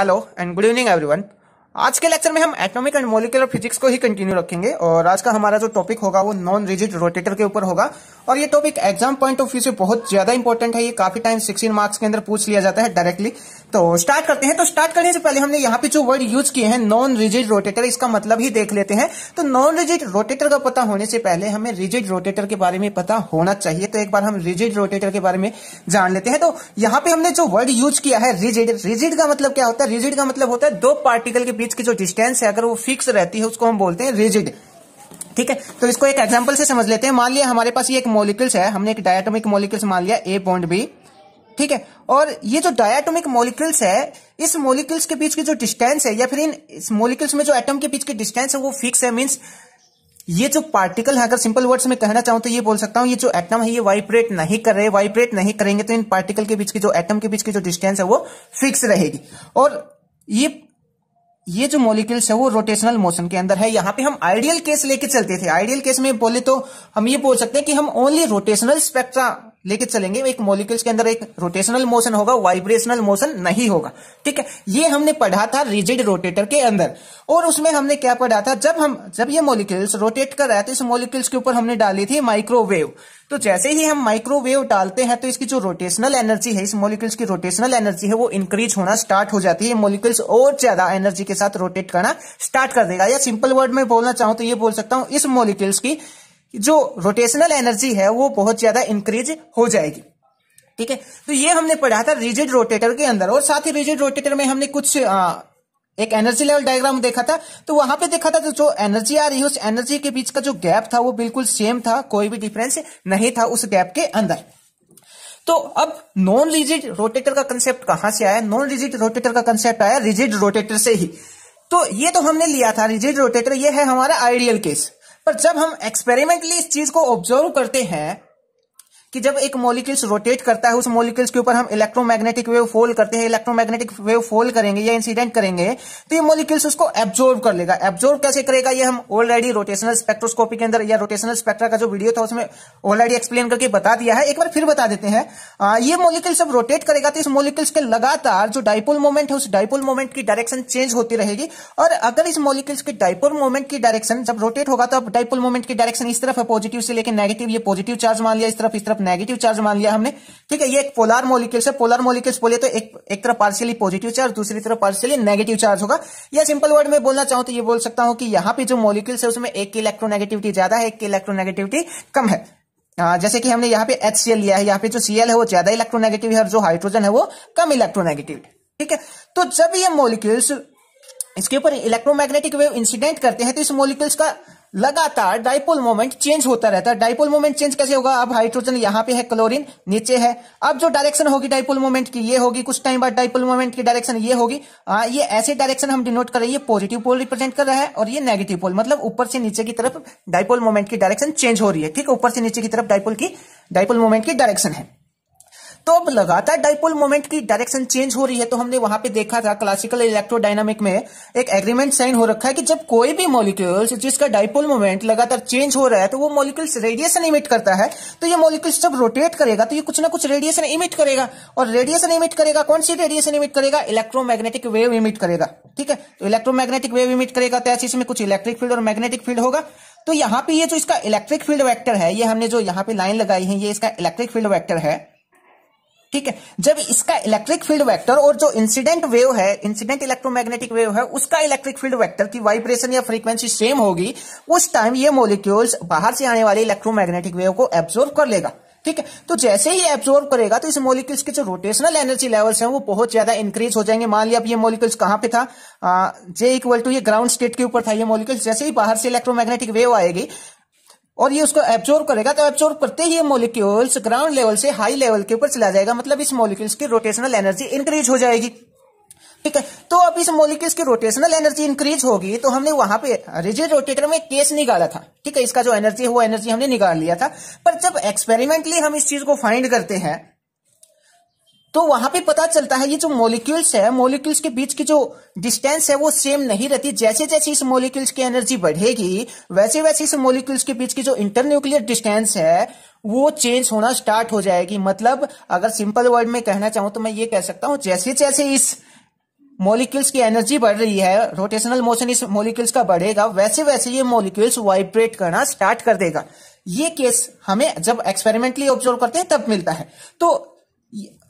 Hello and good evening everyone. आज के lecture में हम एटॉमिक एंड मोलिकुलर फिजिक्स को ही कंटिन्यू रखेंगे और आज का हमारा जो टॉपिक होगा वो नॉन रिजिड रोटेटर के ऊपर होगा और ये topic exam point of view से बहुत ज्यादा इंपॉर्टेंट है ये काफी टाइम सिक्सटीन मार्क्स के अंदर पूछ लिया जाता है डायरेक्टली तो स्टार्ट करते हैं तो स्टार्ट करने से पहले हमने यहाँ पे जो वर्ड यूज किए हैं नॉन रिजिड रोटेटर इसका मतलब ही देख लेते हैं तो नॉन रिजिड रोटेटर का पता होने से पहले हमें रिजिड रोटेटर के बारे में पता होना चाहिए तो एक बार हम रिजिड रोटेटर के बारे में जान लेते हैं तो यहाँ पे हमने जो वर्ड यूज किया है रिजिड रिजिड का मतलब क्या होता है रिजिड का मतलब होता है दो पार्टिकल के बीच की जो डिस्टेंस है अगर वो फिक्स रहती है उसको हम बोलते हैं रिजिड ठीक है तो इसको एक एग्जाम्पल से समझ लेते हैं मान लिया हमारे पास ये एक मोलिक्यूल्स है हमने एक डायटोमिक मोलिक्यूल्स मान लिया ए पॉइंट बी ठीक है और ये जो डायटोमिक मोलिक्यूल्स है इस मोलिक्यूल्स के बीच की जो डिस्टेंस है या फिर इन इस मोलिक्यूल्स में जो एटम के बीच की डिस्टेंस है वो फिक्स है मीन्स ये जो पार्टिकल है अगर सिंपल वर्ड्स में कहना चाहूं तो ये बोल सकता हूं ये जो एटम है ये वाइब्रेट नहीं कर रहे वाइब्रेट नहीं करेंगे तो इन पार्टिकल के बीच की जो एटम के बीच की जो डिस्टेंस है वो फिक्स रहेगी और ये ये जो मोलिक्यूल्स है वो रोटेशनल मोशन के अंदर है यहाँ पे हम आइडियल केस लेके चलते थे आइडियल केस में बोले तो हम ये बोल सकते हैं कि हम ओनली रोटेशनल स्पेक्ट्रा लेके चलेंगे एक मोलिक्यूल्स के अंदर एक रोटेशनल मोशन होगा वाइब्रेशनल मोशन नहीं होगा ठीक है ये हमने पढ़ा था रिजिड रोटेटर के अंदर और उसमें हमने क्या पढ़ा था जब हम जब ये मोलिक्यूल्स रोटेट कर रहे थे इस मोलिक्यूल्स के ऊपर हमने डाली थी माइक्रोवेव तो जैसे ही हम माइक्रोवेव डालते हैं तो इसकी जो रोटेशनल एनर्जी है इस मोलिक्यूल्स की रोटेशनल एनर्जी है वो इंक्रीज होना स्टार्ट हो जाती है मोलिक्यूल्स और ज्यादा एनर्जी के साथ रोटेट करना स्टार्ट कर देगा या सिंपल वर्ड में बोलना चाहूं तो ये बोल सकता हूं इस मोलिक्यूल्स की जो रोटेशनल एनर्जी है वो बहुत ज्यादा इंक्रीज हो जाएगी ठीक है तो ये हमने पढ़ा था रिजिड रोटेटर के अंदर और साथ ही रिजिड रोटेटर में हमने कुछ आ, एक एनर्जी लेवल डायग्राम देखा था तो वहां पे देखा था तो जो एनर्जी आ रही है उस एनर्जी के बीच का जो गैप था वो बिल्कुल सेम था कोई भी डिफरेंस नहीं था उस गैप के अंदर तो अब नॉन रिजिड रोटेटर का कंसेप्ट कहां से आया नॉन रिजिड रोटेटर का कंसेप्ट आया रिजिड रोटेटर से ही तो ये तो हमने लिया था रिजिड रोटेटर ये है हमारा आइडियल केस पर जब हम एक्सपेरिमेंटली इस चीज को ऑब्जर्व करते हैं कि जब एक मोलिक्यूल्स रोटेट करता है उस मोलिक्यूल्स के ऊपर हम इलेक्ट्रोमैग्नेटिक वेव फोल करते हैं इलेक्ट्रोमैग्नेटिक वेव फोल करेंगे या इंसिडेंट करेंगे तो ये मोलिक्यूल्स उसको एब्जॉर्व कर लेगा एब्जॉर्व कैसे करेगा ये हम ऑलरेडी रोटेशनल स्पेक्ट्रोस्कोपी के अंदर या रोटेशनल स्पेक्ट्रा का जो वीडियो था उसमें ऑलरेडी एक्सप्लेन करके बता दिया है एक बार फिर बता देते हैं ये मोलिक्यूल्स जब रोटेट करेगा तो इस मोलिक्यूल्स के लगातार जो डाइपोल मोवमेंट है उस डाइपोल मोमेंट की डायरेक्शन चेंज होती रहेगी और अगर इस मोलिक्यूल्स के डाइपोल मोवमेंट की डायरेक्शन जब रोटेट होगा तो अब डाइपोल मोवमेंट की डायरेक्शन इस तरफ है पॉजिटिव से लेकर नेगेटिव ये पॉजिटिव चार्ज मान लिया इस तरफ इस तरफ तरफ नेगेटिव चार्ज मान लिया हमने ठीक है ये एक पोलर मोलिक्यूल्स है पोलर मोलिक्यूल्स बोले तो एक एक तरफ पार्शियली पॉजिटिव चार्ज दूसरी तरफ पार्शियली नेगेटिव चार्ज होगा या सिंपल वर्ड में बोलना चाहूं तो ये बोल सकता हूं कि यहां पर जो मोलिक्यूल्स है उसमें एक की इलेक्ट्रोनेगेटिविटी ज्यादा है एक की इलेक्ट्रोनेगेटिविटी कम है जैसे कि हमने यहाँ पे एच लिया है यहाँ पे जो सीएल है वो ज्यादा इलेक्ट्रोनेगेटिव है और जो हाइड्रोजन है वो कम इलेक्ट्रोनेगेटिव ठीक है तो जब ये मोलिक्यूल्स इसके ऊपर इलेक्ट्रोमैग्नेटिक वेव इंसिडेंट करते हैं तो इस मोलिक्यूल्स का लगातार डाइपोल मोमेंट चेंज होता रहता है डाइपोल मोमेंट चेंज कैसे होगा अब हाइड्रोजन यहां पे है क्लोरीन नीचे है अब जो डायरेक्शन होगी डाइपोल मोमेंट की ये होगी कुछ टाइम बाद डाइपोल मोमेंट की डायरेक्शन ये होगी आ, ये ऐसे डायरेक्शन हम डिनोट कर रहे हैं ये पॉजिटिव पोल रिप्रेजेंट कर रहा है और ये नेगेटिव पोल मतलब ऊपर से नीचे की तरफ डाइपोल मोमेंट की डायरेक्शन चेंज हो रही है ठीक है ऊपर से नीचे की तरफ डाइपोल की डाइपोल मोमेंट की डायरेक्शन है तो अब लगातार डाइपोल मोमेंट की डायरेक्शन चेंज हो रही है तो हमने वहां पे देखा था क्लासिकल इलेक्ट्रोडायनामिक में एक एग्रीमेंट साइन हो रखा है कि जब कोई भी मॉलिक्यूल्स जिसका डाइपोल मोमेंट लगातार चेंज हो रहा है तो वो मॉलिक्यूल्स रेडिएशन इमिट करता है तो ये मॉलिक्यूल्स जब रोटेट करेगा तो ये कुछ ना कुछ रेडिएशन इमिट करेगा और रेडिएशन इमिट करेगा कौन सी रेडिएशन इमिट करेगा इलेक्ट्रोमैग्नेटिक वेव इमिट करेगा ठीक है तो इलेक्ट्रोमैग्नेटिक वेव इमिट करेगा तो ऐसे कुछ इलेक्ट्रिक फील्ड और मैग्नेटिक फील्ड होगा तो यहाँ पे ये जो इसका इलेक्ट्रिक फील्ड वेक्टर है ये हमने जो यहाँ पे लाइन लगाई है ये इसका इलेक्ट्रिक फील्ड वेक्टर है ठीक है जब इसका इलेक्ट्रिक फील्ड वेक्टर और जो इंसिडेंट वेव है इंसिडेंट इलेक्ट्रोमैग्नेटिक वेव है उसका इलेक्ट्रिक फील्ड वेक्टर की वाइब्रेशन या फ्रीक्वेंसी सेम होगी उस टाइम ये मोलिक्यूल्स बाहर से आने वाले इलेक्ट्रोमैग्नेटिक वेव को एब्जॉर्व कर लेगा ठीक है तो जैसे ही एब्जॉर्व करेगा तो इस मोलिक्यूल्स के जो रोटेशनल एनर्जी लेवल्स हैं वो बहुत ज्यादा इंक्रीज हो जाएंगे मान लिया अब ये मोलिक्यूल्स कहां पे था जे इक्वल टू ये ग्राउंड स्टेट के ऊपर था ये मोलिक्यूल्स जैसे ही बाहर से इलेक्ट्रोमैग्नेटिक वेव आएगी और ये उसको एब्जॉर्व करेगा तो एब्जॉर्व करते ही ये मोलिक्यूल्स ग्राउंड लेवल से हाई लेवल के ऊपर चला जाएगा मतलब इस मोलिक्यूल्स की रोटेशनल एनर्जी इंक्रीज हो जाएगी ठीक है तो अब इस मोलिक्यूल्स की रोटेशनल एनर्जी इंक्रीज होगी तो हमने वहां पे रिजिड रोटेटर में केस निकाला था ठीक है इसका जो एनर्जी है वो एनर्जी हमने निकाल लिया था पर जब एक्सपेरिमेंटली हम इस चीज को फाइंड करते हैं तो वहां पे पता चलता है ये जो मोलिक्यूल्स है मोलिक्यूल्स के बीच की जो डिस्टेंस है वो सेम नहीं रहती जैसे जैसे इस मोलिक्यूल्स की एनर्जी बढ़ेगी वैसे वैसे इस मोलिक्यूल्स के बीच की जो इंटरन्यूक्लियर डिस्टेंस है वो चेंज होना स्टार्ट हो जाएगी मतलब अगर सिंपल वर्ड में कहना चाहूं तो मैं ये कह सकता हूं जैसे जैसे इस मोलिक्यूल्स की एनर्जी बढ़ रही है रोटेशनल मोशन इस मोलिक्यूल्स का बढ़ेगा वैसे वैसे ये मोलिक्यूल्स वाइब्रेट करना स्टार्ट कर देगा ये केस हमें जब एक्सपेरिमेंटली ऑब्जर्व करते हैं तब मिलता है तो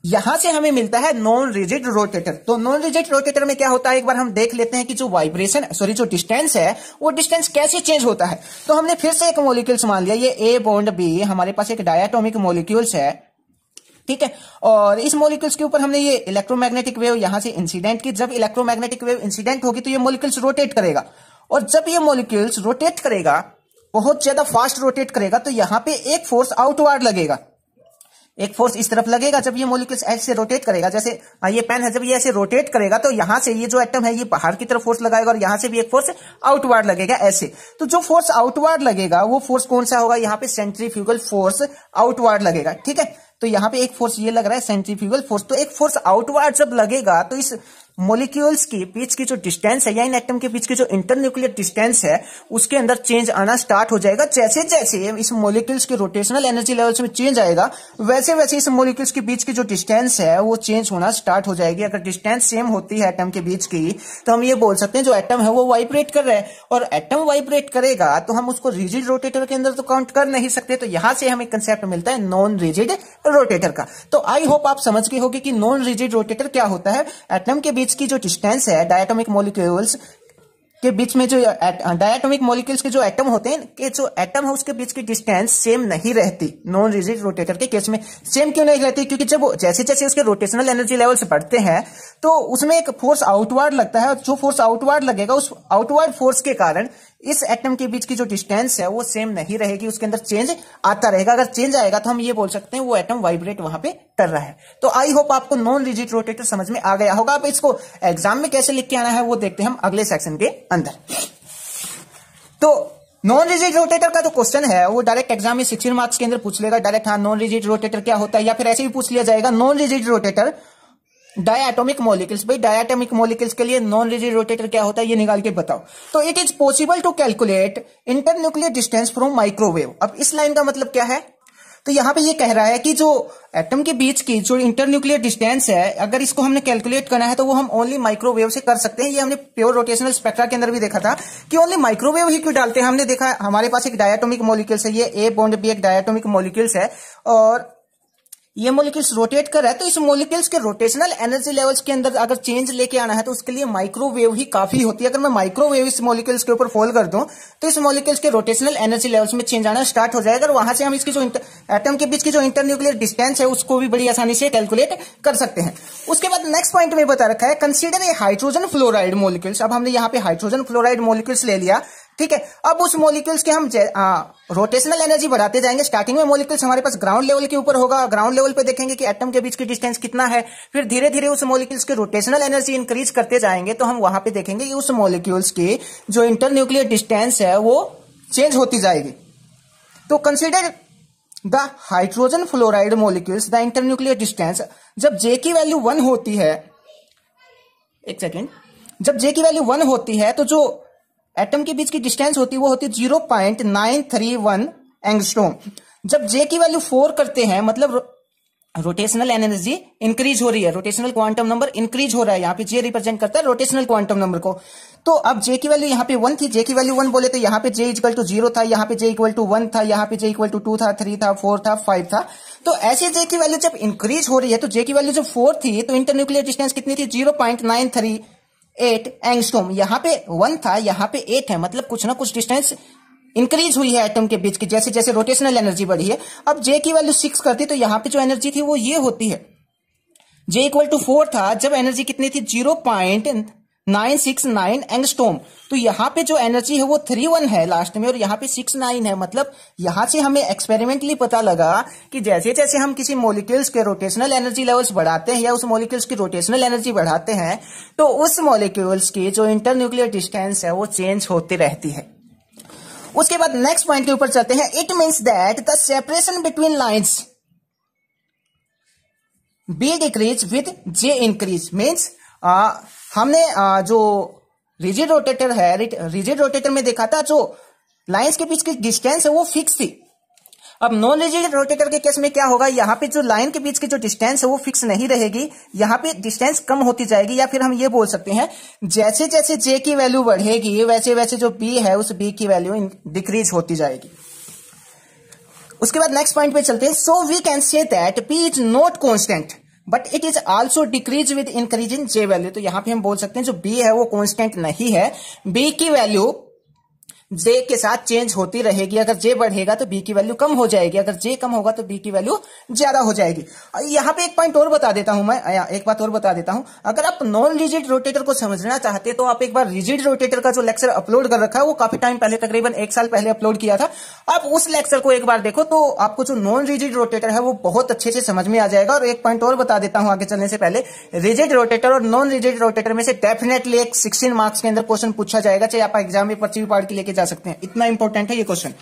यहां से हमें मिलता है नॉन रिजिड रोटेटर तो नॉन रिजिड रोटेटर में क्या होता है एक बार हम देख लेते हैं कि जो वाइब्रेशन सॉरी जो डिस्टेंस है वो डिस्टेंस कैसे चेंज होता है तो हमने फिर से एक मोलिक्यूल्स मान लिया ये ए बॉन्ड बी हमारे पास एक डायाटोमिक मोलिक्यूल्स है ठीक है और इस मोलिक्यूल्स के ऊपर हमने ये इलेक्ट्रोमैग्नेटिक वेव यहां से इंसिडेंट की जब इलेक्ट्रोमैग्नेटिक वेव इंसिडेंट होगी तो ये मोलिक्यूल्स रोटेट करेगा और जब ये मोलिक्यूल्स रोटेट करेगा बहुत ज्यादा फास्ट रोटेट करेगा तो यहां पे एक फोर्स आउटवर्ड लगेगा एक फोर्स इस तरफ लगेगा जब ये मोलिक्यूल्स ऐसे रोटेट करेगा जैसे हाँ, ये पेन है जब ये ऐसे रोटेट करेगा तो यहां से ये जो एटम है ये बाहर की तरफ फोर्स लगाएगा और यहां से भी एक फोर्स आउटवर्ड लगेगा ऐसे तो जो फोर्स आउटवर्ड लगेगा वो फोर्स कौन सा होगा यहाँ पे सेंट्रीफ्यूगल फोर्स आउटवर्ड लगेगा ठीक है तो यहाँ पे एक फोर्स ये लग रहा है सेंट्रीफ्यूगल फोर्स तो एक फोर्स आउटवर्ड जब लगेगा तो इस मोलिक्यूल्स की बीच की जो डिस्टेंस है या इन एटम के बीच की जो इंटरन्यूक्लियर डिस्टेंस है उसके अंदर चेंज आना स्टार्ट हो जाएगा जैसे जैसे इस मोलिक्यूल्स के रोटेशनल एनर्जी लेवल्स में चेंज आएगा वैसे वैसे इस मोलिक्यूल्स के बीच की जो डिस्टेंस है वो चेंज होना स्टार्ट हो जाएगी अगर डिस्टेंस सेम होती है एटम के बीच की तो हम ये बोल सकते हैं जो एटम है वो वाइब्रेट कर रहे हैं और एटम वाइब्रेट करेगा तो हम उसको रिजिड रोटेटर के अंदर तो काउंट कर नहीं सकते तो यहां से हमें कंसेप्ट मिलता है नॉन रिजिड रोटेटर का तो आई होप आप समझ गए होगी कि नॉन रिजिड रोटेटर क्या होता है एटम के बीच बीच की जो डिस्टेंस है डायटोमिक मोलिक्यूल्स के बीच में जो डायटोमिक हाँ, मोलिक्यूल्स के जो एटम होते हैं के जो एटम है उसके बीच की डिस्टेंस सेम नहीं रहती नॉन रिजिड रोटेटर के केस में सेम क्यों नहीं रहती क्योंकि जब जैसे जैसे उसके रोटेशनल एनर्जी लेवल्स बढ़ते हैं तो उसमें एक फोर्स आउटवर्ड लगता है जो फोर्स आउटवर्ड लगेगा उस आउटवर्ड फोर्स के कारण इस एटम के बीच की जो डिस्टेंस है वो सेम नहीं रहेगी उसके अंदर चेंज आता रहेगा अगर चेंज आएगा तो हम ये बोल सकते हैं वो एटम वाइब्रेट वहां पे कर रहा है तो आई होप आपको नॉन रिजिट रोटेटर समझ में आ गया होगा अब इसको एग्जाम में कैसे लिख के आना है वो देखते हैं हम अगले सेक्शन के अंदर तो नॉन रिजिट रोटेटर का जो क्वेश्चन है वो डायरेक्ट एग्जाम में सिक्सटीन मार्क्स के अंदर पूछ लेगा डायरेक्ट हाँ नॉन रिजिट रोटेटर क्या होता है या फिर ऐसे भी पूछ लिया जाएगा non rigid rotator diatomic molecules भाई डायटोमिक मोलिकल्स के लिए नॉन रिजिड रोटेटर क्या होता है ये निकाल के बताओ तो it is possible to calculate internuclear distance from microwave अब इस लाइन का मतलब क्या है तो यहां पे ये कह रहा है कि जो एटम के बीच की जो इंटरन्यूक्लियर डिस्टेंस है अगर इसको हमने कैलकुलेट करना है तो वो हम ओनली माइक्रोवेव से कर सकते हैं ये हमने प्योर रोटेशनल स्पेक्ट्रा के अंदर भी देखा था कि ओनली माइक्रोवेव ही क्यों डालते हैं हमने देखा हमारे पास एक डायटोमिक मोलिक्यूल्स है ये ए बॉन्ड भी एक डायटोमिक मोलिक्यूल्स है और ये मोलिक्यूल्स रोटेट कर रहा है तो इस मोलिक्यूल्स के रोटेशनल एनर्जी लेवल्स के अंदर अगर चेंज लेके आना है तो उसके लिए माइक्रोवेव ही काफी होती है अगर मैं माइक्रोवेव इस मोलिक्यूल्स के ऊपर फॉल कर दूं तो इस मोलिक्यूल्स के रोटेशनल एनर्जी लेवल्स में चेंज आना स्टार्ट हो जाएगा अगर वहां से हम इसकी जो एटम के बीच की जो इंटरन्यूक्लियर डिस्टेंस है उसको भी बड़ी आसानी से कैलकुलेट कर सकते हैं उसके बाद नेक्स्ट पॉइंट में बता रखा है consider a hydrogen fluoride molecules अब हमने यहाँ पे हाइड्रोजन फ्लोराइड मोलिक्यूल्स ले लिया ठीक है अब उस मोलिक्यूल्स के हम रोटेशनल एनर्जी बढ़ाते जाएंगे स्टार्टिंग में मोलिक्यूल्स हमारे पास ग्राउंड लेवल के ऊपर होगा ग्राउंड लेवल पे देखेंगे कि एटम के बीच की डिस्टेंस कितना है फिर धीरे धीरे उस मोलिक्यूल्स के रोटेशनल एनर्जी इंक्रीज करते जाएंगे तो हम वहां पर देखेंगे कि उस मोलिक्यूल्स की जो इंटरन्यूक्लियर डिस्टेंस है वो चेंज होती जाएगी तो consider the hydrogen fluoride molecules the internuclear distance जब जे की वैल्यू वन होती है एक सेकेंड जब जे की वैल्यू वन होती है तो जो एटम के बीच की डिस्टेंस होती है वो होती है zero point nine three one angstrom जब जे की वैल्यू फोर करते हैं मतलब रोटेशनल एनर्जी इंक्रीज हो रही है रोटेशनल क्वांटम नंबर इंक्रीज हो रहा है यहाँ पे जे रिप्रेजेंट करता है रोटेशनल क्वांटम नंबर को तो अब जे की वैल्यू यहाँ पे वन थी जे की वैल्यू वन बोले तो यहाँ पे जे इक्वल टू जीरो था यहाँ पे जे इक्वल टू वन था यहाँ पे जे इक्वल टू टू था थ्री था फोर था फाइव था तो ऐसे जे की वैल्यू जब इंक्रीज हो रही है तो जे की वैल्यू जब फोर थी तो इंटरन्यूक्लियर डिस्टेंस कितनी थी zero point nine three eight angstrom यहाँ पे वन था यहाँ पे एट है मतलब कुछ ना कुछ डिस्टेंस इंक्रीज हुई है एटम के बीच की जैसे जैसे रोटेशनल एनर्जी बढ़ी है अब जे की वैल्यू सिक्स करती तो यहाँ पे जो एनर्जी थी वो ये होती है जे इक्वल टू फोर था जब एनर्जी कितनी थी zero point nine six nine angstrom तो यहाँ पे जो एनर्जी है वो थ्री वन है लास्ट में और यहाँ पे सिक्स नाइन है मतलब यहां से हमें एक्सपेरिमेंटली पता लगा कि जैसे जैसे हम किसी मोलिक्यूल्स के रोटेशनल एनर्जी लेवल्स बढ़ाते हैं या उस मोलिक्यूल्स की रोटेशनल एनर्जी बढ़ाते हैं तो उस मोलिक्यूल्स की जो इंटर न्यूक्लियर डिस्टेंस है वो चेंज होती रहती है उसके बाद नेक्स्ट पॉइंट के ऊपर चलते हैं it means that the separation between lines B decrease with J increase means uh, हमने आ, जो रिजिड रोटेटर है रिजिड रोटेटर में देखा था जो लाइंस के बीच की डिस्टेंस है वो फिक्स थी अब नॉन रिजिड रोटेटर के केस में क्या होगा यहाँ पे जो लाइन के बीच की जो डिस्टेंस है वो फिक्स नहीं रहेगी यहाँ पे डिस्टेंस कम होती जाएगी या फिर हम ये बोल सकते हैं जैसे जैसे जे की वैल्यू बढ़ेगी वैसे वैसे जो बी है उस बी की वैल्यू डिक्रीज होती जाएगी उसके बाद नेक्स्ट पॉइंट पे चलते हैं so we can say that B is not constant but it is also decrease with increase in J value तो यहां पे हम बोल सकते हैं जो बी है वो कॉन्स्टेंट नहीं है बी की वैल्यू जे के साथ चेंज होती रहेगी अगर जे बढ़ेगा तो बी की वैल्यू कम हो जाएगी अगर जे कम होगा तो बी की वैल्यू ज्यादा हो जाएगी यहाँ पे एक पॉइंट और बता देता हूं मैं एक बात और बता देता हूं अगर आप नॉन रिजिड रोटेटर को समझना चाहते तो आप एक बार रिजिड रोटेटर का जो लेक्चर अपलोड कर रखा है वो काफी टाइम पहले तकरीबन एक साल पहले अपलोड किया था आप उस लेक्चर को एक बार देखो तो आपको जो नॉन रिजिड रोटेटर है वो बहुत अच्छे से समझ में आ जाएगा और एक पॉइंट और बता देता हूं आगे चलने से पहले रिजिड रोटेटर और नॉन रिजिड रोटेटर में से डेफिनेटली एक सिक्सटीन मार्क्स के अंदर क्वेश्चन पूछा जाएगा चाहे आप एग्जाम में पर्ची पार्ट के लेके जा सकते हैं इतना इंपॉर्टेंट है ये क्वेश्चन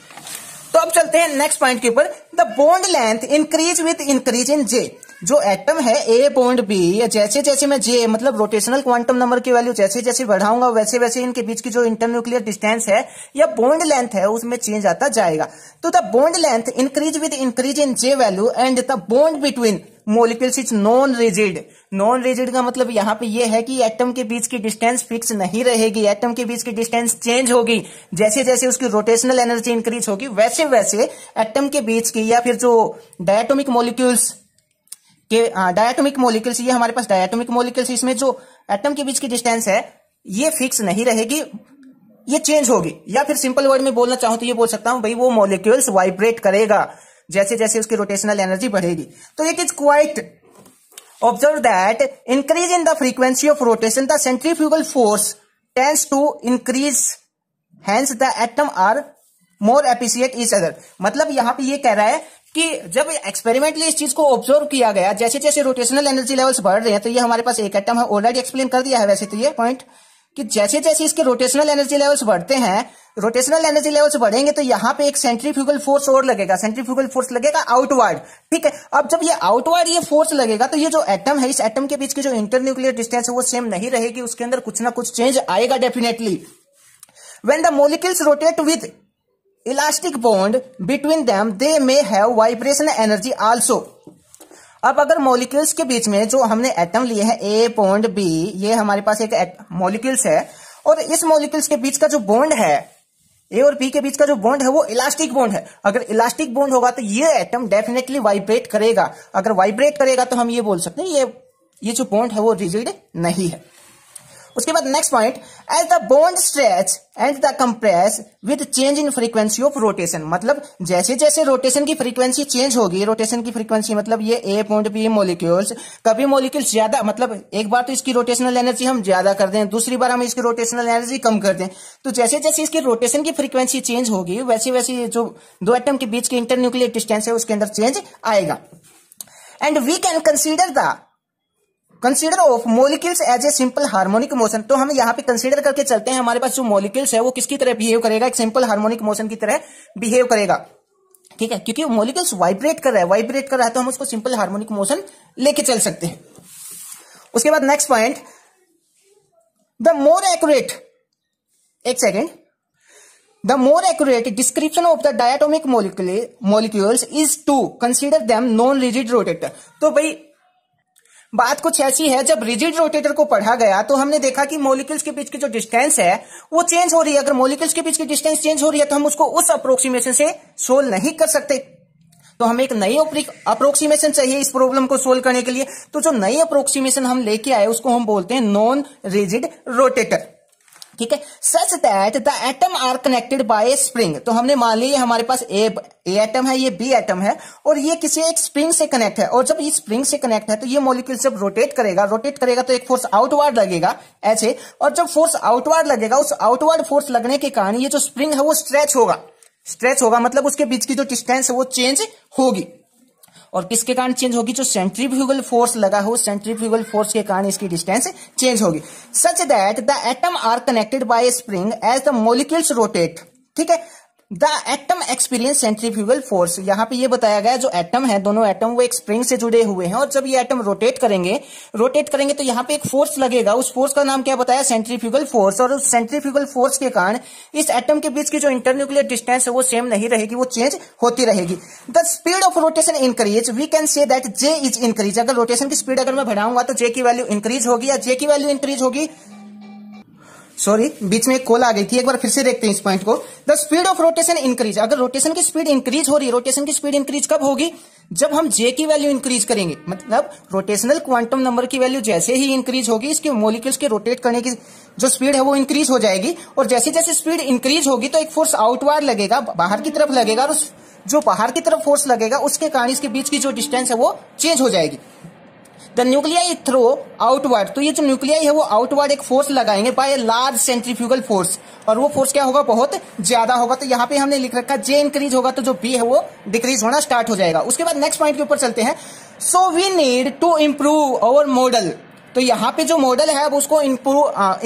तो अब चलते हैं नेक्स्ट पॉइंट के ऊपर the bond length increase with increase in J जो एटम है ए पॉइंट बी या जैसे जैसे मैं जे मतलब रोटेशनल क्वांटम नंबर की वैल्यू जैसे जैसे बढ़ाऊंगा वैसे वैसे इनके बीच की जो इंटरन्यूक्लियर डिस्टेंस है या बॉन्ड लेंथ है उसमें चेंज आता जाएगा तो the bond length increase with increase in J value and the bond between molecules is non rigid non rigid का मतलब यहाँ पे ये है कि एटम के बीच की डिस्टेंस फिक्स नहीं रहेगी एटम के बीच की डिस्टेंस चेंज होगी जैसे जैसे उसकी रोटेशनल एनर्जी इंक्रीज होगी वैसे वैसे एटम के बीच की या फिर जो डायटोमिक मोलिक्यूल्स के डायटोमिक मोलिकल्स ये हमारे पास डायटोमिक मोलिकल्स इसमें जो एटम के बीच की डिस्टेंस है ये फिक्स नहीं रहेगी ये चेंज होगी या फिर सिंपल वर्ड में बोलना चाहूं तो ये बोल सकता हूं भाई वो मोलिक्यूल्स वाइब्रेट करेगा जैसे जैसे उसकी रोटेशनल एनर्जी बढ़ेगी तो it is quite observe that increase in the frequency of rotation the centrifugal force tends to increase hence the atom are more appreciate is other मतलब यहां पे ये कह रहा है कि जब एक्सपेरिमेंटली इस चीज को ऑब्जर्व किया गया जैसे जैसे रोटेशनल एनर्जी लेवल्स बढ़ रहे हैं तो ये हमारे पास एक आइटम है ऑलरेडी एक्सप्लेन कर दिया है वैसे तो ये पॉइंट कि जैसे जैसे इसके रोटेशनल एनर्जी लेवल्स बढ़ते हैं रोटेशनल एनर्जी लेवल्स बढ़ेंगे तो यहां पे एक सेंट्रीफ्यूगल फोर्स और लगेगा सेंट्रीफ्यूगल फोर्स लगेगा आउटवर्ड ठीक है अब जब ये आउटवर्ड ये फोर्स लगेगा तो ये जो एटम है इस एटम के बीच की जो इंटरन्यूक्लियर डिस्टेंस है वो सेम नहीं रहेगी उसके अंदर कुछ ना कुछ चेंज आएगा definitely when the molecules rotate with elastic bond between them they may have vibration energy also अब अगर मॉलिक्यूल्स के बीच में जो हमने एटम लिए हैं ए बॉन्ड बी ये हमारे पास एक मॉलिक्यूल्स है और इस मॉलिक्यूल्स के बीच का जो बॉन्ड है ए और बी के बीच का जो बॉन्ड है वो इलास्टिक बॉन्ड है अगर इलास्टिक बॉन्ड होगा तो ये एटम डेफिनेटली वाइब्रेट करेगा अगर वाइब्रेट करेगा तो हम ये बोल सकते हैं ये ये जो बॉन्ड है वो रिजिड नहीं है उसके बाद next point as the bond stretch and the compress with change in frequency of rotation मतलब जैसे जैसे रोटेशन की फ्रीक्वेंसी चेंज होगी रोटेशन की फ्रीक्वेंसी मतलब ये ए पॉइंट बी मोलिक्यूल्स कभी मोलिक्यूल्स ज्यादा मतलब एक बार तो इसकी रोटेशनल एनर्जी हम ज्यादा कर दें दूसरी बार हम इसकी रोटेशनल एनर्जी कम कर दें तो जैसे जैसे इसकी रोटेशन की फ्रीक्वेंसी चेंज होगी वैसे वैसे जो दो एटम के बीच के इंटरन्यूक्लियर डिस्टेंस है उसके अंदर चेंज आएगा and we can consider the consider of molecules as a simple harmonic motion तो हम यहाँ पे कंसीडर करके चलते हैं हमारे पास जो मोलिक्यूल्स है वो किसकी तरह बिहेव करेगा एक सिंपल हार्मोनिक मोशन की तरह बिहेव करेगा ठीक है क्योंकि मोलिक्यूल्स वाइब्रेट कर रहा है वाइब्रेट कर रहा है तो हम उसको सिंपल हार्मोनिक मोशन लेके चल सकते हैं उसके बाद next point the more accurate एक second the more accurate description of the diatomic molecules is to consider them non rigid rotator तो भाई बात कुछ ऐसी है जब रिजिड रोटेटर को पढ़ा गया तो हमने देखा कि मोलिकल्स के बीच की जो डिस्टेंस है वो चेंज हो रही है अगर मोलिकल्स के बीच की डिस्टेंस चेंज हो रही है तो हम उसको उस अप्रोक्सीमेशन से सोल्व नहीं कर सकते तो हमें एक नई अप्रोक्सीमेशन चाहिए इस प्रॉब्लम को सोल्व करने के लिए तो जो नई अप्रोक्सीमेशन हम लेके आए उसको हम बोलते हैं नॉन रिजिड रोटेटर ठीक है such that the atom are connected by a spring तो हमने मान लिया हमारे पास ए ए एटम है ये बी एटम है और ये किसी एक स्प्रिंग से कनेक्ट है और जब ये स्प्रिंग से कनेक्ट है तो ये मॉलिक्यूल जब रोटेट करेगा रोटेट करेगा तो एक फोर्स आउटवर्ड लगेगा ऐसे और जब फोर्स आउटवर्ड लगेगा उस आउटवर्ड फोर्स लगने के कारण ये जो स्प्रिंग है वो स्ट्रेच होगा स्ट्रेच होगा मतलब उसके बीच की जो डिस्टेंस है वो चेंज होगी और किसके कारण चेंज होगी जो सेंट्रीफ्यूगल फोर्स लगा हो सेंट्रीफ्यूगल फोर्स के कारण इसकी डिस्टेंस चेंज होगी such that the atom are connected by spring as the molecules rotate ठीक है the atom experience centrifugal force यहाँ पे ये बताया गया जो एटम है दोनों एटम वो एक स्प्रिंग से जुड़े हुए हैं और जब ये एटम रोटेट करेंगे रोटेट करेंगे तो यहाँ पे एक फोर्स लगेगा उस फोर्स का नाम क्या बताया सेंट्रीफ्यूगल फोर्स और उस सेंट्रीफ्यूगल फोर्स के कारण इस एटम के बीच की जो इंटरन्यूक्लियर डिस्टेंस है वो सेम नहीं रहेगी वो चेंज होती रहेगी the speed of rotation increase we can say that J is increase अगर रोटेशन की स्पीड अगर मैं बढ़ाऊंगा तो जे की वैल्यू इंक्रीज होगी या जे की वैल्यू इंक्रीज होगी सॉरी बीच में एक कॉल आ गई थी एक बार फिर से देखते हैं इस पॉइंट को the speed of rotation increase अगर रोटेशन की स्पीड इंक्रीज हो रही रोटेशन की स्पीड इंक्रीज कब होगी जब हम जे की वैल्यू इंक्रीज करेंगे मतलब रोटेशनल क्वांटम नंबर की वैल्यू जैसे ही इंक्रीज होगी इसके मोलिक्यूल्स के रोटेट करने की जो स्पीड है वो इंक्रीज हो जाएगी और जैसे जैसे स्पीड इंक्रीज होगी तो एक फोर्स आउटवार लगेगा बाहर की तरफ लगेगा और जो बाहर की तरफ फोर्स लगेगा उसके कारण इसके बीच की जो डिस्टेंस है वो चेंज हो जाएगी द न्यूक्लियाई थ्रो आउटवर्ड तो ये जो न्यूक्लियाई है वो आउटवर्ड एक फोर्स लगाएंगे बाय लार्ज सेंट्रीफ्यूगल फोर्स और वो फोर्स क्या होगा बहुत ज्यादा होगा तो यहाँ पे हमने लिख रखा जे इंक्रीज होगा तो जो बी है वो डिक्रीज होना स्टार्ट हो जाएगा उसके बाद नेक्स्ट पॉइंट के ऊपर चलते हैं so we need to improve our model तो यहाँ पे जो मॉडल है अब उसको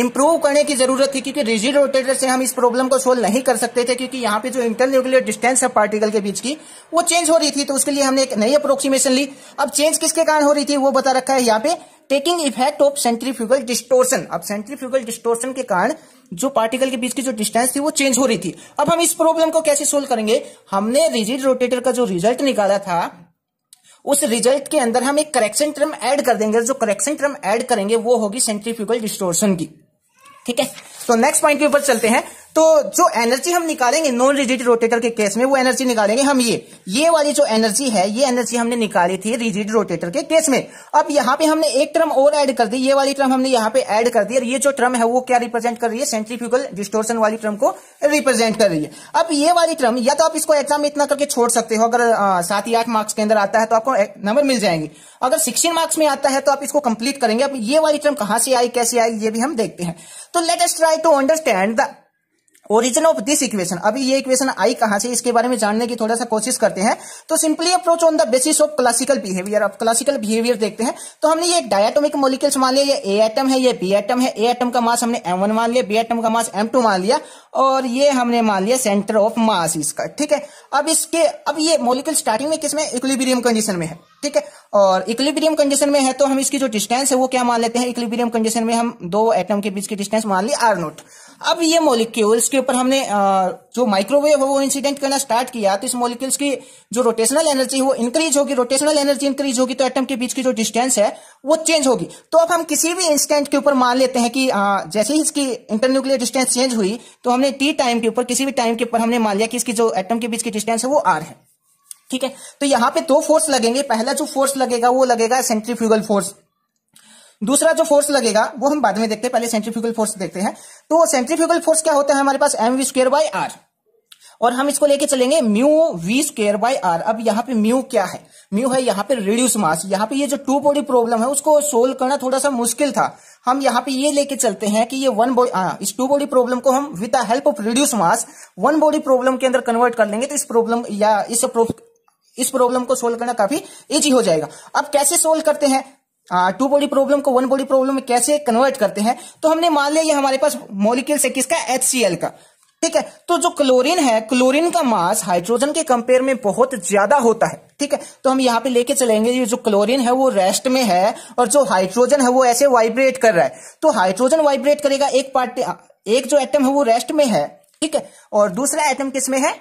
इम्प्रूव करने की जरूरत थी क्योंकि रिजिड रोटेटर से हम इस प्रॉब्लम को सोल्व नहीं कर सकते थे क्योंकि यहाँ पे जो इंटरन्यूक्लियर डिस्टेंस है पार्टिकल के बीच की वो चेंज हो रही थी तो उसके लिए हमने एक नई अप्रोक्सीमेशन ली अब चेंज किसके कारण हो रही थी वो बता रखा है यहाँ पे taking effect of centrifugal distortion अब सेंट्रीफ्यूगल डिस्टोर्शन के कारण जो पार्टिकल के बीच की जो डिस्टेंस थी वो चेंज हो रही थी अब हम इस प्रॉब्लम को कैसे सोल्व करेंगे हमने रिजिड रोटेटर का जो रिजल्ट निकाला था उस रिजल्ट के अंदर हम एक करेक्शन टर्म ऐड कर देंगे जो करेक्शन टर्म ऐड करेंगे वो होगी सेंट्रीफ्यूगल डिस्टोर्शन की ठीक है तो नेक्स्ट पॉइंट के ऊपर चलते हैं तो जो एनर्जी हम निकालेंगे नॉन रिजिड रोटेटर के केस में वो एनर्जी निकालेंगे हम ये ये वाली जो एनर्जी है ये एनर्जी हमने निकाली थी रिजिड रोटेटर के केस में अब यहाँ पे हमने एक टर्म और ऐड कर दी ये वाली टर्म हमने यहाँ पे ऐड कर दी और ये जो टर्म है वो क्या रिप्रेजेंट कर रही है सेंट्रीफ्यूगल डिस्टोर्सन वाली टर्म को रिप्रेजेंट कर रही है अब ये वाली टर्म या तो आप इसको एग्जाम में इतना करके छोड़ सकते हो अगर सात ही आठ मार्क्स के अंदर आता है तो आपको नंबर मिल जाएंगे अगर सिक्सटीन मार्क्स में आता है तो आप इसको कंप्लीट करेंगे अब ये वाली टर्म कहां से आई कैसे आई ये भी हम देखते हैं तो let's try to understand the origin of this equation अभी ये इक्वेशन आई कहां से इसके बारे में जानने की थोड़ा सा कोशिश करते हैं तो simply approach on the basis of classical behaviour अब क्लासिकल बिहेवियर देखते हैं तो हमने ये डायटोमिक मोलिकल्स मान लिया ये ए एटम है ये बी एटम है ए एटम का मास हमने एम वन मान लिया बी एटम का मास एम टू मान लिया और ये हमने मान लिया सेंटर ऑफ मास इसका ठीक है अब इसके अब ये मोलिकल स्टार्टिंग में किसमें इक्विलिब्रियम कंडीशन में है ठीक है और इक्विलिब्रियम कंडीशन में है तो हम इसकी जो डिस्टेंस है वो क्या मान लेते हैं इक्विलिब्रियम कंडीशन में हम दो एटम के बीच की डिस्टेंस मान ली आर नोट अब ये मोलिक्यूल्स के ऊपर हमने जो माइक्रोवेव है वो इंसिडेंट करना स्टार्ट किया तो इस मोलिक्यूल्स की जो रोटेशनल एनर्जी वो इंक्रीज होगी रोटेशनल एनर्जी इंक्रीज होगी तो एटम के बीच की जो डिस्टेंस है वो चेंज होगी तो अब हम किसी भी इंस्टेंट के ऊपर मान लेते हैं कि जैसे ही इसकी इंटरन्यूक्लियर डिस्टेंस चेंज हुई तो हमने टी टाइम के ऊपर किसी भी टाइम के ऊपर हमने मान लिया कि इसकी जो एटम के बीच की डिस्टेंस है वो आर है ठीक है तो यहां पे दो फोर्स लगेंगे पहला जो फोर्स लगेगा वो लगेगा सेंट्रीफ्यूगल फोर्स दूसरा जो फोर्स लगेगा वो हम बाद में देखते हैं पहले सेंट्रीफ्यूगल फोर्स देखते हैं तो सेंट्रीफ्यूगल फोर्स क्या होता है हमारे पास m v square by r और हम इसको लेके चलेंगे mu v square by r अब यहाँ पे म्यू क्या है म्यू है यहाँ पे रिड्यूस मास यहाँ पे ये जो टू बॉडी प्रॉब्लम है उसको सोल्व करना थोड़ा सा मुश्किल था हम यहाँ पे ये लेके चलते हैं कि ये वन बॉडी हाँ, इस टू बॉडी प्रॉब्लम को हम with the help of reduce mass one body problem के अंदर कन्वर्ट कर लेंगे तो इस प्रॉब्लम या इस इस प्रॉब्लम को सोल्व करना काफी इजी हो जाएगा अब कैसे सोल्व करते हैं टू बॉडी प्रॉब्लम को वन बॉडी प्रॉब्लम में कैसे कन्वर्ट करते हैं तो हमने मान लिया ये हमारे पास मोलिक्यूल से किसका एच का ठीक है तो जो क्लोरीन है क्लोरीन का मास हाइड्रोजन के कंपेयर में बहुत ज्यादा होता है ठीक है तो हम यहाँ पे लेके चलेंगे ये जो क्लोरीन है वो रेस्ट में है और जो हाइड्रोजन है वो ऐसे वाइब्रेट कर रहा है तो हाइड्रोजन वाइब्रेट करेगा एक पार्ट एक जो एटम है वो रेस्ट में है ठीक है और दूसरा एटम किसमें है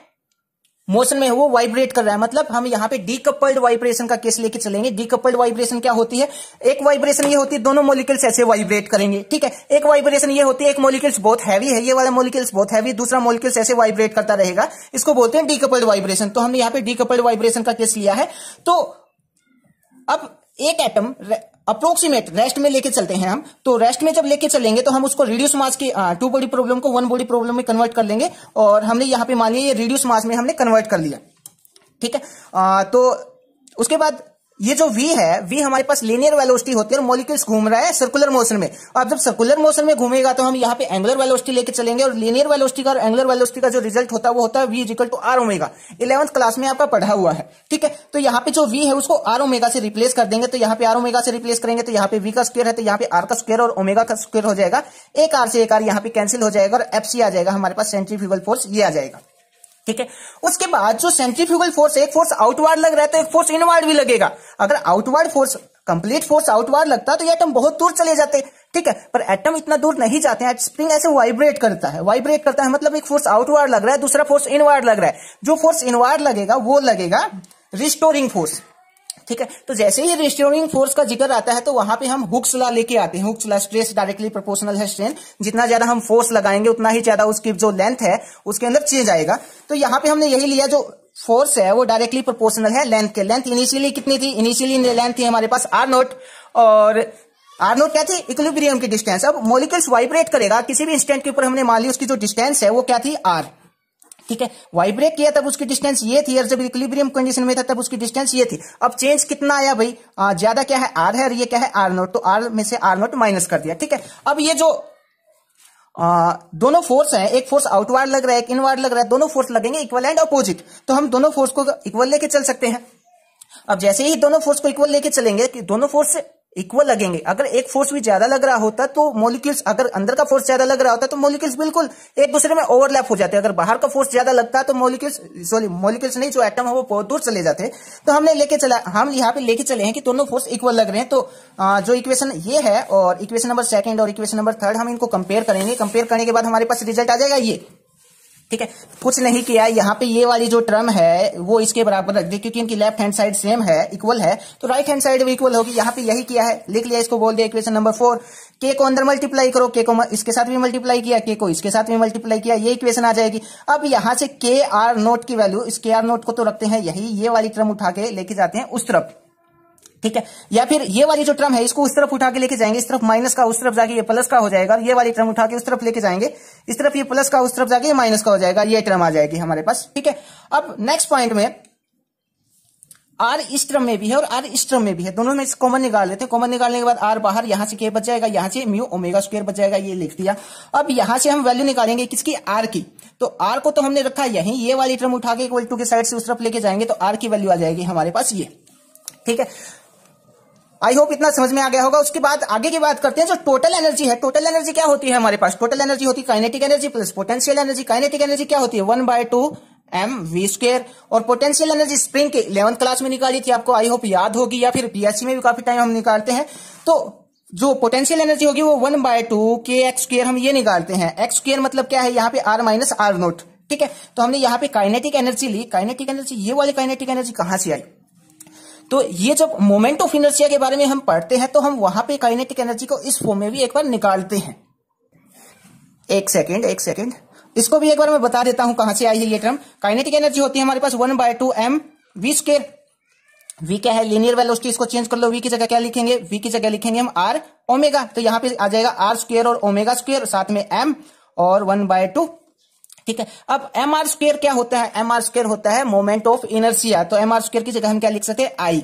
मोशन में है वो वाइब्रेट कर रहा है मतलब हम यहाँ पे डीकपल्ड वाइब्रेशन का केस लेके चलेंगे डीकपल्ड वाइब्रेशन क्या होती है एक वाइब्रेशन ये होती है दोनों मोलिकल्स ऐसे वाइब्रेट करेंगे ठीक है एक वाइब्रेशन ये होती है एक मोलिकल्स बहुत हैवी है ये वाला मोलिकल्स बहुत हैवी दूसरा मोलिकल्स ऐसे वाइब्रेट करता रहेगा इसको बोलते हैं डीकपल्ड वाइब्रेशन तो हमने यहाँ पे डीकपल्ड वाइब्रेशन का केस लिया है तो अब एक एटम अप्रोक्सीमेट रेस्ट में लेके चलते हैं हम तो रेस्ट में जब लेके चलेंगे तो हम उसको रिड्यूस मास के टू बॉडी प्रॉब्लम को वन बॉडी प्रॉब्लम में कन्वर्ट कर लेंगे और हमने यहां पे मान लिया ये रिड्यूस मास में हमने कन्वर्ट कर लिया ठीक है आ, तो उसके बाद ये जो वी है वी हमारे पास लेनियर वेलोसिटी होती है और मॉलिक्यूल्स घूम रहा है सर्कुलर मोशन में अब जब सर्कुलर मोशन में घूमेगा तो हम यहाँ पे एंगुलर वेलोसिटी लेके चलेंगे और लेनियर वेलोसिटी का और एंगुलर वेलोसिटी का जो रिजल्ट होता है वो होता है v is equal to r omega eleventh class में आपका पढ़ा हुआ है ठीक है तो यहाँ पे जो वी है उसको आर ओमेगा से रिप्लेस कर देंगे तो यहाँ पे आर ओमेगा से रिप्लेस करेंगे तो यहाँ पे वी का स्क्वेयर है तो यहाँ पे आर का स्क्वेयर और ओमेगा का स्क्वेयर हो जाएगा एक आर से एक आर यहाँ पे कैंसिल हो जाएगा और एफ आ जाएगा हमारे पास सेंट्रीफ्यूगल फोर्स ये आ जाएगा ठीक है उसके बाद जो सेंट्रीफ्यूगल फोर्स एक फोर्स आउटवार्ड लग रहा है तो एक फोर्स इनवार्ड भी लगेगा अगर outward force complete force outward लगता तो ये एटम बहुत दूर चले जाते ठीक है पर एटम इतना दूर नहीं जाते हैं स्प्रिंग ऐसे वाइब्रेट करता है वाइब्रेट करता है मतलब एक फोर्स आउटवार्ड लग रहा है दूसरा फोर्स इनवार्ड लग रहा है जो फोर्स इनवार्ड लगेगा वो लगेगा रिस्टोरिंग फोर्स ठीक है तो जैसे ही रिस्टोरिंग फोर्स का जिक्र आता है तो वहां पे हम हुक्स ला लेके आते हैं Hooke's law stress directly proportional है स्ट्रेन जितना ज्यादा हम फोर्स लगाएंगे उतना ही ज्यादा उसकी जो लेंथ है उसके अंदर चेंज आएगा तो यहाँ पे हमने यही लिया जो फोर्स है वो डायरेक्टली प्रोपोर्शनल है लेंथ के लेंथ इनिशियली कितनी थी इनिशियली लेंथ थी हमारे पास आर नोट और आर नोट क्या थी इक्विलिब्रियम की डिस्टेंस अब मोलिकल्स वाइब्रेट करेगा किसी भी इंस्टेंट के ऊपर हमने मान ली उसकी जो डिस्टेंस है वो क्या थी आर ठीक है वाई ब्रेक किया तब उसकी डिस्टेंस ये थी और जब इक्लिब्रियम कंडीशन में था तब उसकी डिस्टेंस ये थी अब चेंज कितना आया भाई ज्यादा क्या है आर है और ये क्या है आर नोट तो आर में से आर नोट माइनस कर दिया ठीक है अब ये जो आ, दोनों फोर्स हैं एक फोर्स आउटवार्ड लग रहा है एक इनवार्ड लग रहा है दोनों फोर्स लगेंगे इक्वल एंड अपोजिट तो हम दोनों फोर्स को इक्वल लेके चल सकते हैं अब जैसे ही दोनों फोर्स को इक्वल लेके चलेंगे कि दोनों फोर्स इक्वल लगेंगे अगर एक फोर्स भी ज्यादा लग रहा होता तो मोलिक्यूल्स अगर अंदर का फोर्स ज्यादा लग रहा होता तो मोलिक्यूल्स बिल्कुल एक दूसरे में ओवरलैप हो जाते अगर बाहर का फोर्स ज्यादा लगता तो मोलिक्यूल्स सॉरी मोलिक्यूल्स नहीं जो एटम है वो बहुत दूर चले जाते तो हमने लेके चला हम यहाँ पे लेके चले हैं कि दोनों फोर्स इक्वल लग रहे हैं तो आ, जो इक्वेशन ये है और इक्वेशन नंबर सेकंड और इक्वेशन नंबर थर्ड हम इनको कंपेयर करेंगे कंपेयर करने के बाद हमारे पास रिजल्ट आ जाएगा ये ठीक है कुछ नहीं किया यहाँ पे ये वाली जो टर्म है वो इसके बराबर रख दी क्योंकि इनकी लेफ्ट हैंड साइड सेम है इक्वल है तो राइट हैंड साइड भी इक्वल होगी यहाँ पे यही किया है लिख लिया इसको बोल दिया इक्वेशन नंबर फोर के को अंदर मल्टीप्लाई करो के को इसके साथ भी मल्टीप्लाई किया के को इसके साथ भी मल्टीप्लाई किया ये इक्वेशन आ जाएगी अब यहां से के आर नोट की वैल्यू इस के आर नोट को तो रखते हैं यही ये वाली टर्म उठा के लेके जाते हैं उस तरफ ठीक है या फिर ये वाली जो ट्रम है इसको उस तरफ उठा के लेके जाएंगे इस तरफ माइनस का उस तरफ जाके ये प्लस का हो जाएगा ये वाली ट्रम उठा के उस तरफ लेके जाएंगे इस तरफ ये प्लस का उस तरफ जाके माइनस का हो जाएगा ये ट्रम आ जाएगी हमारे पास ठीक है अब नेक्स्ट पॉइंट में आर इस ट्रम में भी है और आर इस ट्रम में भी है दोनों में इस कॉमन निकाल लेते हैं कॉमन निकालने के बाद आर बाहर यहां से के बच जाएगा यहां से म्यू ओमेगा स्क्वायर बच जाएगा ये लिख दिया अब यहां से हम वैल्यू निकालेंगे किसकी आर की तो आर को तो हमने रखा यही ये वाली ट्रम उठा के इक्वल टू के साइड से उस तरफ लेके जाएंगे तो आर की वैल्यू आ जाएगी हमारे पास ये ठीक है आई होप इतना समझ में आ गया होगा उसके बाद आगे की बात करते हैं जो टोटल एनर्जी है टोटल एनर्जी क्या होती है हमारे पास टोटल एनर्जी होती है kinetic energy plus potential energy kinetic energy क्या होती है one by two m v square और पोटेंशियल एनर्जी स्प्रिंग के इलेवंथ क्लास में निकाली थी आपको आई होप याद होगी या फिर पीएससी में भी काफी टाइम हम निकालते हैं तो जो पोटेंशियल एनर्जी होगी वो one by two k x square हम ये निकालते हैं एक्स स्क्र मतलब क्या है यहाँ पे आर माइनस आर नोट ठीक है तो हमने यहाँ पे काइनेटिक एनर्जी ली काइनेटिक एनर्जी ये वाली काइनेटिक एनर्जी कहां से आई तो ये जब मोमेंट ऑफ इनर्जिया के बारे में हम पढ़ते हैं तो हम वहां पे काइनेटिक एनर्जी को इस फॉर्म में भी एक बार निकालते हैं एक सेकेंड एक सेकेंड इसको भी एक बार मैं बता देता हूं कहां से आई है ये टर्म काइनेटिक एनर्जी होती है हमारे पास one by two m v square v क्या है लीनियर वेलोसिटी इसको चेंज कर लो वी की जगह क्या लिखेंगे वी की जगह लिखेंगे हम आर ओमेगा तो यहां पे आ जाएगा आर स्क्र और ओमेगा स्क्र साथ में एम और वन बाय टू ठीक है अब एम आर स्क्र क्या होता है एम आर स्क्र होता है मोमेंट ऑफ इनर्सिया तो एम आर स्क्र की जगह हम क्या लिख सकते हैं आई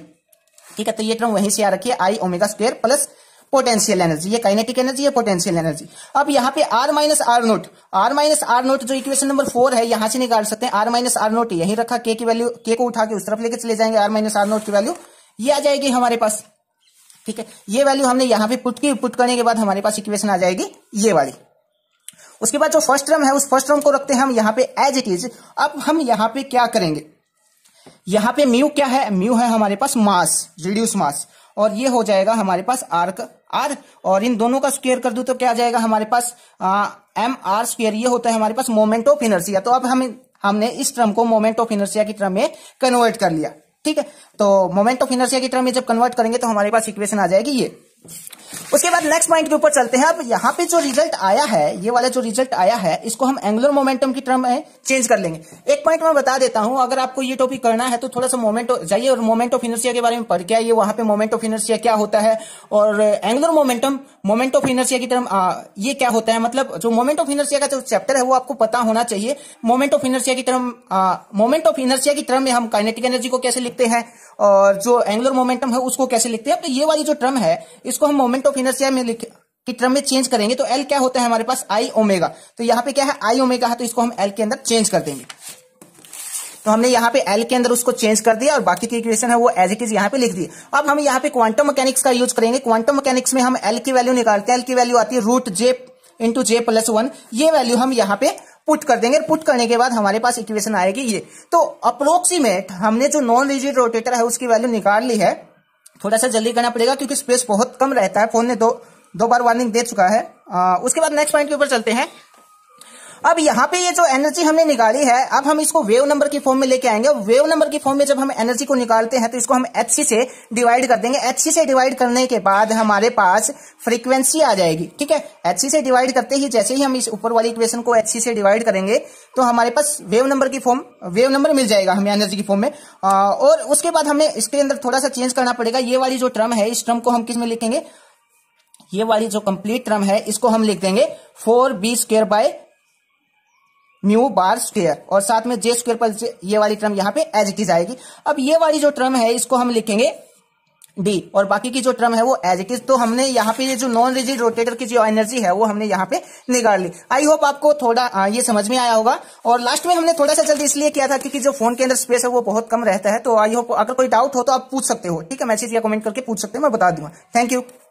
ठीक है तो ये टर्म वहीं से आ रखिए I omega square plus potential energy ये काइनेटिक एनर्जी है पोटेंशियल एनर्जी अब यहाँ पे r minus r naught r minus r naught जो इक्वेशन नंबर फोर है यहां से निकाल सकते हैं आर माइनस आर नोट यही रखा के की वैल्यू के को उठा के उस तरफ लेके चले जाएंगे आर माइनस आर नोट की वैल्यू ये आ जाएगी हमारे पास ठीक है ये वैल्यू हमने यहाँ पे पुट की पुट करने के बाद हमारे पास इक्वेशन आ जाएगी ये वाली उसके बाद जो फर्स्ट टर्म है उस फर्स्ट टर्म को रखते हैं हम यहाँ पे एज इट इज अब हम यहाँ पे क्या करेंगे यहाँ पे म्यू क्या है म्यू है हमारे पास मास रिड्यूस मास और ये हो जाएगा हमारे पास आर आर और इन दोनों का स्क्वेयर कर दू तो क्या आ जाएगा हमारे पास एम आर स्क्वेयर ये होता है हमारे पास मोमेंट ऑफ इनर्सिया तो अब हम हमने इस टर्म को मोमेंट ऑफ इनर्सिया की टर्म में कन्वर्ट कर लिया ठीक है तो मोमेंट ऑफ इनर्सिया की टर्म में जब कन्वर्ट करेंगे तो हमारे पास इक्वेशन आ जाएगी ये उसके बाद नेक्स्ट पॉइंट के ऊपर चलते हैं अब यहाँ पे जो रिजल्ट आया है ये वाला जो रिजल्ट आया है इसको हम एंगुलर मोमेंटम की टर्म में चेंज कर लेंगे एक पॉइंट मैं बता देता हूं अगर आपको ये टॉपिक करना है तो थोड़ा सा मोमेंट जाइए और मोमेंट ऑफ इनर्सिया के बारे में पढ़ के आइए वहां पे मोमेंट ऑफ इनर्सिया क्या होता है और angular momentum moment of inertia की तरफ ये क्या होता है मतलब जो मोमेंट ऑफ इनर्सिया का जो चैप्टर है वो आपको पता होना चाहिए मोमेंट ऑफ इनर्सिया की तरफ मोमेंट ऑफ इनर्सिया की तरफ में हम काइनेटिक एनर्जी को कैसे लिखते हैं और जो एंगुलर मोमेंटम है उसको कैसे लिखते हैं तो ये वाली जो टर्म है इसको हम मोमेंट ऑफ इनर्सिया में लिख की टर्म में चेंज करेंगे तो एल क्या होता है हमारे पास आई ओमेगा तो यहाँ पे क्या है आई ओमेगा है तो इसको हम एल के अंदर चेंज कर देंगे तो हमने यहाँ पे एल के अंदर उसको चेंज कर दिया और बाकी की इक्वेशन है वो एज इट इज यहाँ पे लिख दी अब हम यहाँ पे क्वांटम मैकेनिक्स का यूज करेंगे क्वांटम मैकेनिक्स में हम एल की वैल्यू निकालते हैं एल की वैल्यू आती है root J into J plus one ये वैल्यू हम यहाँ पे पुट कर देंगे पुट करने के बाद हमारे पास इक्वेशन आएगी ये तो अप्रोक्सीमेट हमने जो नॉन रिजिड रोटेटर है उसकी वैल्यू निकाल ली है थोड़ा सा जल्दी करना पड़ेगा क्योंकि स्पेस बहुत कम रहता है फोन ने दो दो बार वार्निंग दे चुका है आ, उसके बाद नेक्स्ट पॉइंट के ऊपर चलते हैं अब यहाँ पे ये जो एनर्जी हमने निकाली है अब हम इसको वेव नंबर की फॉर्म में लेके आएंगे वेव नंबर की फॉर्म में जब हम एनर्जी को निकालते हैं तो इसको हम एच से डिवाइड कर देंगे एच से डिवाइड करने के बाद हमारे पास फ्रीक्वेंसी आ जाएगी ठीक है एच से डिवाइड करते ही जैसे ही हम इस ऊपर वाली इक्वेशन को एच से डिवाइड करेंगे तो हमारे पास वेव नंबर की फॉर्म वेव नंबर मिल जाएगा हमें एनर्जी की फॉर्म में और उसके बाद हमें इसके अंदर थोड़ा सा चेंज करना पड़ेगा ये वाली जो ट्रम है इस ट्रम को हम किस में लिखेंगे ये वाली जो कंप्लीट ट्रम है इसको हम लिख देंगे four B square by mu bar square और साथ में जे स्क्र पर ये वाली टर्म यहाँ पे एज इट इज आएगी अब ये वाली जो टर्म है इसको हम लिखेंगे डी और बाकी की जो टर्म है वो एज इट इज तो हमने यहाँ पे ये जो नॉन रिजिड रोटेटर की जो एनर्जी है वो हमने यहाँ पे निकाल ली आई होप आपको थोड़ा आ, ये समझ में आया होगा और लास्ट में हमने थोड़ा सा जल्दी इसलिए किया था क्योंकि जो फोन के अंदर स्पेस है वो बहुत कम रहता है तो आई होप अगर कोई डाउट हो तो आप पूछ सकते हो ठीक है मैसेज या कमेंट करके पूछ सकते हो मैं बता दूंगा थैंक यू